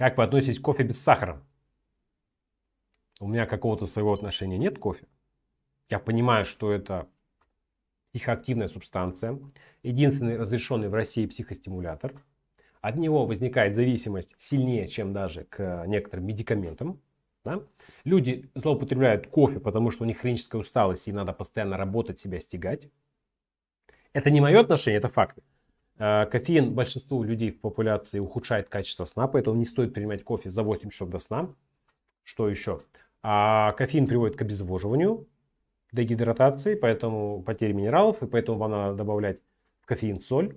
Как вы относитесь к кофе без сахара? У меня какого-то своего отношения нет к кофе. Я понимаю, что это психоактивная субстанция, единственный разрешенный в России психостимулятор. От него возникает зависимость сильнее, чем даже к некоторым медикаментам. Да? Люди злоупотребляют кофе, потому что у них хроническая усталость, и надо постоянно работать, себя стягать. Это не мое отношение, это факты. Э, кофеин большинству людей в популяции ухудшает качество сна, поэтому не стоит принимать кофе за 8 часов до сна. Что еще? А кофеин приводит к обезвоживанию, дегидратации, поэтому потери минералов, и поэтому вам надо добавлять в кофеин соль.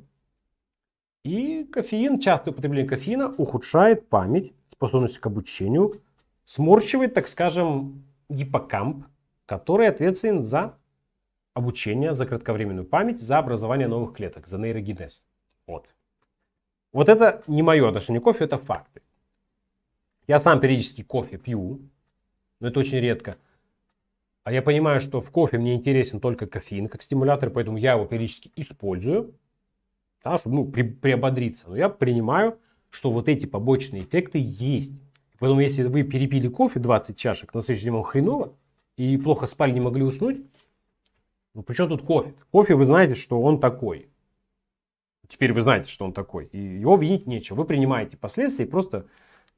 И кофеин, частое употребление кофеина ухудшает память, способность к обучению, сморщивает, так скажем, гиппокамп, который ответственен за обучение, за кратковременную память, за образование новых клеток, за нейрогенез от. Вот это не мое отношение к кофе, это факты. Я сам периодически кофе пью, но это очень редко. А я понимаю, что в кофе мне интересен только кофеин как стимулятор, поэтому я его периодически использую, да, чтобы ну, при, приободриться. Но я принимаю, что вот эти побочные эффекты есть. Поэтому если вы перепили кофе 20 чашек, на следующий день вам хреново, и плохо спали, не могли уснуть, ну при чем тут кофе? Кофе, вы знаете, что он такой. Теперь вы знаете, что он такой. И его винить нечего. Вы принимаете последствия и просто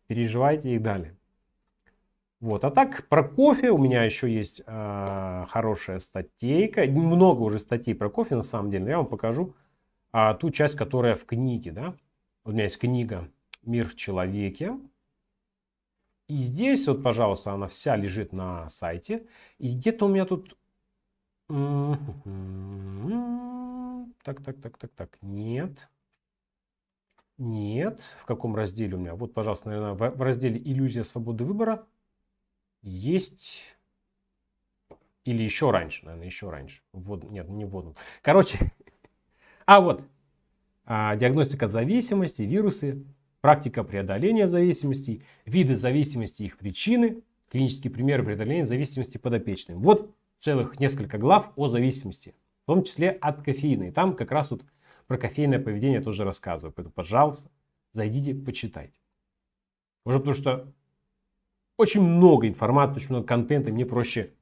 переживаете их далее. Вот. А так про кофе у меня еще есть э, хорошая статейка. Много уже статей про кофе на самом деле. Но я вам покажу э, ту часть, которая в книге. Да? У меня есть книга «Мир в человеке». И здесь вот, пожалуйста, она вся лежит на сайте. И где-то у меня тут так, так, так, так, так. Нет. Нет. В каком разделе у меня? Вот, пожалуйста, наверное, в разделе «Иллюзия свободы выбора» есть... Или еще раньше, наверное, еще раньше. Вот, Нет, не вот. Короче. А, вот. А, диагностика зависимости, вирусы, практика преодоления зависимости, виды зависимости их причины, клинические примеры преодоления зависимости подопечным. Вот целых несколько глав о зависимости, в том числе от кофеина. И там как раз вот про кофейное поведение тоже рассказываю. Поэтому, пожалуйста, зайдите, почитайте. Уже потому что очень много информации, очень много контента, мне проще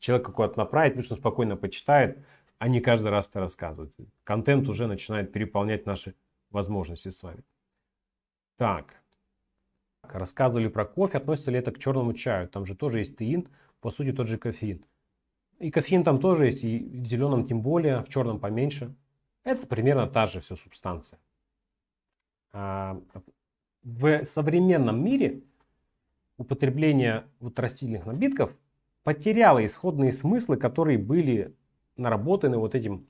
человека куда-то направить, пусть он спокойно почитает, а не каждый раз это рассказывать. Контент уже начинает переполнять наши возможности с вами. Так, рассказывали про кофе, относится ли это к черному чаю? Там же тоже есть теин, по сути, тот же кофеин. И кофеин там тоже есть, и в зеленом тем более, в черном поменьше. Это примерно та же все субстанция. А, в современном мире употребление вот растительных напитков потеряло исходные смыслы, которые были наработаны вот этим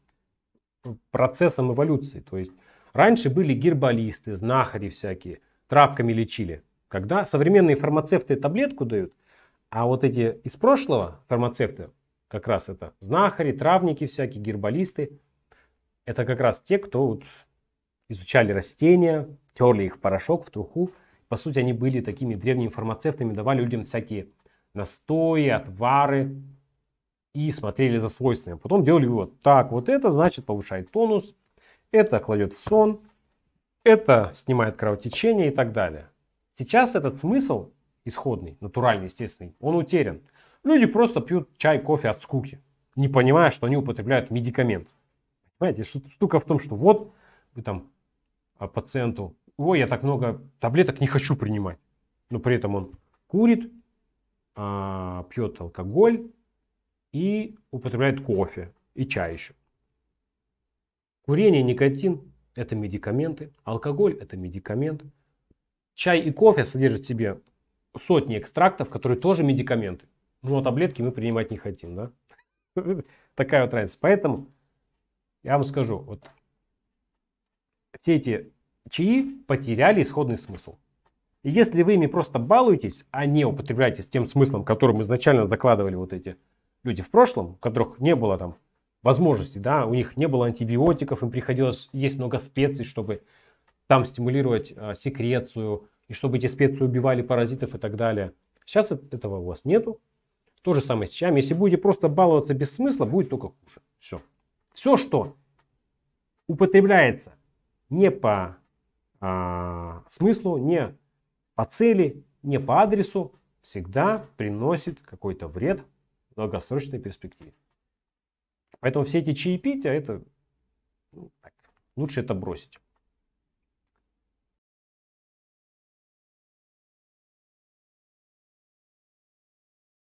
процессом эволюции. То есть раньше были гербалисты, знахари всякие, травками лечили. Когда современные фармацевты таблетку дают – а вот эти из прошлого фармацевты, как раз это знахари, травники всякие, гербалисты, это как раз те, кто вот изучали растения, терли их в порошок, в труху. По сути, они были такими древними фармацевтами, давали людям всякие настои, отвары и смотрели за свойствами. Потом делали вот так, вот это значит повышает тонус, это кладет в сон, это снимает кровотечение и так далее. Сейчас этот смысл исходный, натуральный, естественный, он утерян. Люди просто пьют чай, кофе от скуки, не понимая, что они употребляют медикамент. Понимаете, штука в том, что вот вы там а пациенту, ой, я так много таблеток не хочу принимать, но при этом он курит, а, пьет алкоголь и употребляет кофе и чай еще. Курение, никотин – это медикаменты, алкоголь – это медикамент. Чай и кофе содержат в себе сотни экстрактов, которые тоже медикаменты. Ну, а таблетки мы принимать не хотим, да? Такая вот разница. Поэтому я вам скажу, вот все эти чаи потеряли исходный смысл. И если вы ими просто балуетесь, а не употребляете с тем смыслом, которым изначально закладывали вот эти люди в прошлом, у которых не было там возможности, да, у них не было антибиотиков, им приходилось есть много специй, чтобы там стимулировать а, секрецию, и чтобы эти специи убивали паразитов и так далее. Сейчас этого у вас нету. То же самое с чаями. Если будете просто баловаться без смысла, будет только хуже. Все. Все, что употребляется не по а, смыслу, не по цели, не по адресу, всегда приносит какой-то вред в долгосрочной перспективе. Поэтому все эти чаепития, это ну, так, лучше это бросить.